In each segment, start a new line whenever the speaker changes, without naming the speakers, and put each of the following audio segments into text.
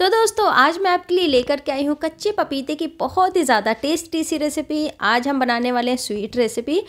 तो दोस्तों आज मैं आपके लिए लेकर के आई हूँ कच्चे पपीते की बहुत ही ज़्यादा टेस्टी सी रेसिपी आज हम बनाने वाले हैं स्वीट रेसिपी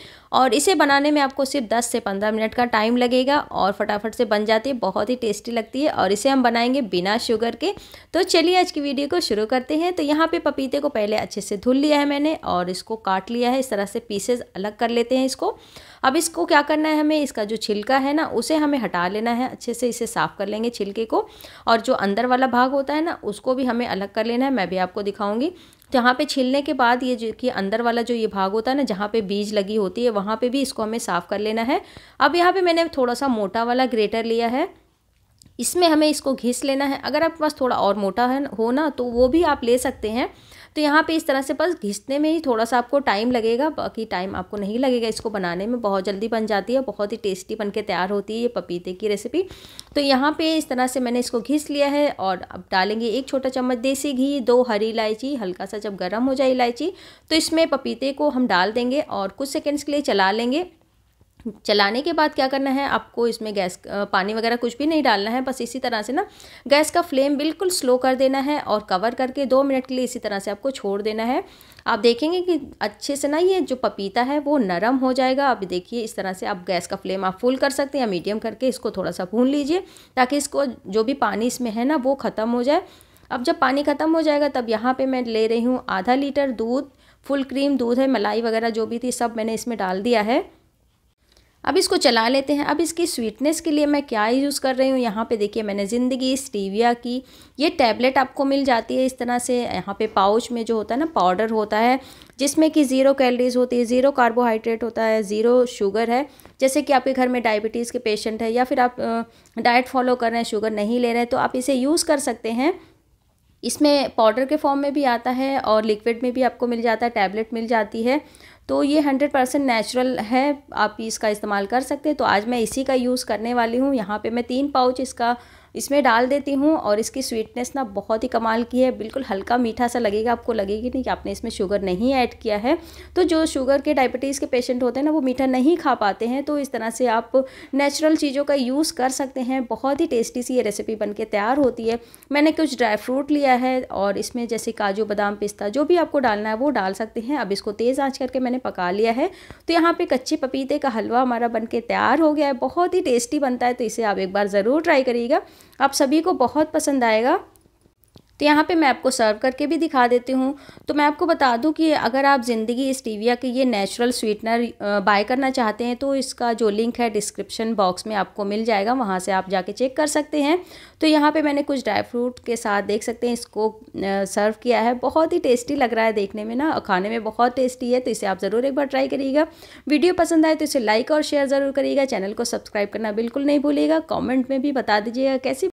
और इसे बनाने में आपको सिर्फ 10 से 15 मिनट का टाइम लगेगा और फटाफट से बन जाती है बहुत ही टेस्टी लगती है और इसे हम बनाएंगे बिना शुगर के तो चलिए आज की वीडियो को शुरू करते हैं तो यहाँ पर पपीते को पहले अच्छे से धुल लिया है मैंने और इसको काट लिया है इस तरह से पीसेज अलग कर लेते हैं इसको अब इसको क्या करना है हमें इसका जो छिलका है ना उसे हमें हटा लेना है अच्छे से इसे साफ़ कर लेंगे छिलके को और जो अंदर वाला भाग होता है ना उसको भी हमें अलग कर लेना है मैं भी आपको दिखाऊंगी जहाँ तो पे छिलने के बाद ये जो कि अंदर वाला जो ये भाग होता है ना जहाँ पे बीज लगी होती है वहाँ पे भी इसको हमें साफ़ कर लेना है अब यहाँ पे मैंने थोड़ा सा मोटा वाला ग्रेटर लिया है इसमें हमें इसको घिस लेना है अगर आपके पास थोड़ा और मोटा है हो ना तो वो भी आप ले सकते हैं तो यहाँ पे इस तरह से बस घिसने में ही थोड़ा सा आपको टाइम लगेगा बाकी टाइम आपको नहीं लगेगा इसको बनाने में बहुत जल्दी बन जाती है बहुत ही टेस्टी बन के तैयार होती है ये पपीते की रेसिपी तो यहाँ पे इस तरह से मैंने इसको घिस लिया है और अब डालेंगे एक छोटा चम्मच देसी घी दो हरी इलायची हल्का सा जब गर्म हो जाए इलायची तो इसमें पपीते को हम डाल देंगे और कुछ सेकेंड्स के लिए चला लेंगे चलाने के बाद क्या करना है आपको इसमें गैस पानी वगैरह कुछ भी नहीं डालना है बस इसी तरह से ना गैस का फ्लेम बिल्कुल स्लो कर देना है और कवर करके दो मिनट के लिए इसी तरह से आपको छोड़ देना है आप देखेंगे कि अच्छे से ना ये जो पपीता है वो नरम हो जाएगा आप देखिए इस तरह से आप गैस का फ्लेम आप फुल कर सकते हैं या मीडियम करके इसको थोड़ा सा भून लीजिए ताकि इसको जो भी पानी इसमें है ना वो ख़त्म हो जाए अब जब पानी ख़त्म हो जाएगा तब यहाँ पर मैं ले रही हूँ आधा लीटर दूध फुल क्रीम दूध है मलाई वगैरह जो भी थी सब मैंने इसमें डाल दिया है अब इसको चला लेते हैं अब इसकी स्वीटनेस के लिए मैं क्या यूज़ कर रही हूँ यहाँ पे देखिए मैंने ज़िंदगी स्टीविया की ये टैबलेट आपको मिल जाती है इस तरह से यहाँ पे पाउच में जो होता है ना पाउडर होता है जिसमें कि ज़ीरो कैलरीज होती है ज़ीरो कार्बोहाइड्रेट होता है ज़ीरो शुगर है जैसे कि आपके घर में डायबिटीज़ के पेशेंट है या फिर आप डाइट फॉलो कर रहे हैं शुगर नहीं ले रहे हैं तो आप इसे यूज़ कर सकते हैं इसमें पाउडर के फॉर्म में भी आता है और लिक्विड में भी आपको मिल जाता है टैबलेट मिल जाती है तो ये हंड्रेड परसेंट नेचुरल है आप इसका इस्तेमाल कर सकते हैं तो आज मैं इसी का यूज़ करने वाली हूँ यहाँ पे मैं तीन पाउच इसका इसमें डाल देती हूँ और इसकी स्वीटनेस ना बहुत ही कमाल की है बिल्कुल हल्का मीठा सा लगेगा आपको लगेगी नहीं कि आपने इसमें शुगर नहीं ऐड किया है तो जो शुगर के डायबिटीज़ के पेशेंट होते हैं ना वो मीठा नहीं खा पाते हैं तो इस तरह से आप नेचुरल चीज़ों का यूज़ कर सकते हैं बहुत ही टेस्टी सी ये रेसिपी बन के तैयार होती है मैंने कुछ ड्राई फ्रूट लिया है और इसमें जैसे काजू बादाम पिस्ता जो भी आपको डालना है वो डाल सकते हैं अब इसको तेज़ आँच करके मैंने पका लिया है तो यहाँ पे कच्चे पपीते का हलवा हमारा बनके तैयार हो गया है बहुत ही टेस्टी बनता है तो इसे आप एक बार ज़रूर ट्राई करिएगा आप सभी को बहुत पसंद आएगा तो यहाँ पे मैं आपको सर्व करके भी दिखा देती हूँ तो मैं आपको बता दूँ कि अगर आप ज़िंदगी स्टीविया के ये नेचुरल स्वीटनर बाय करना चाहते हैं तो इसका जो लिंक है डिस्क्रिप्शन बॉक्स में आपको मिल जाएगा वहाँ से आप जाके चेक कर सकते हैं तो यहाँ पर मैंने कुछ ड्राई फ्रूट के साथ देख सकते हैं इसको सर्व किया है बहुत ही टेस्टी लग रहा है देखने में ना खाने में बहुत टेस्टी है तो इसे आप ज़रूर एक बार ट्राई करिएगा वीडियो पसंद आए तो इसे लाइक और शेयर ज़रूर करिएगा चैनल को सब्सक्राइब करना बिल्कुल नहीं भूलिएगा कमेंट में भी बता दीजिएगा कैसी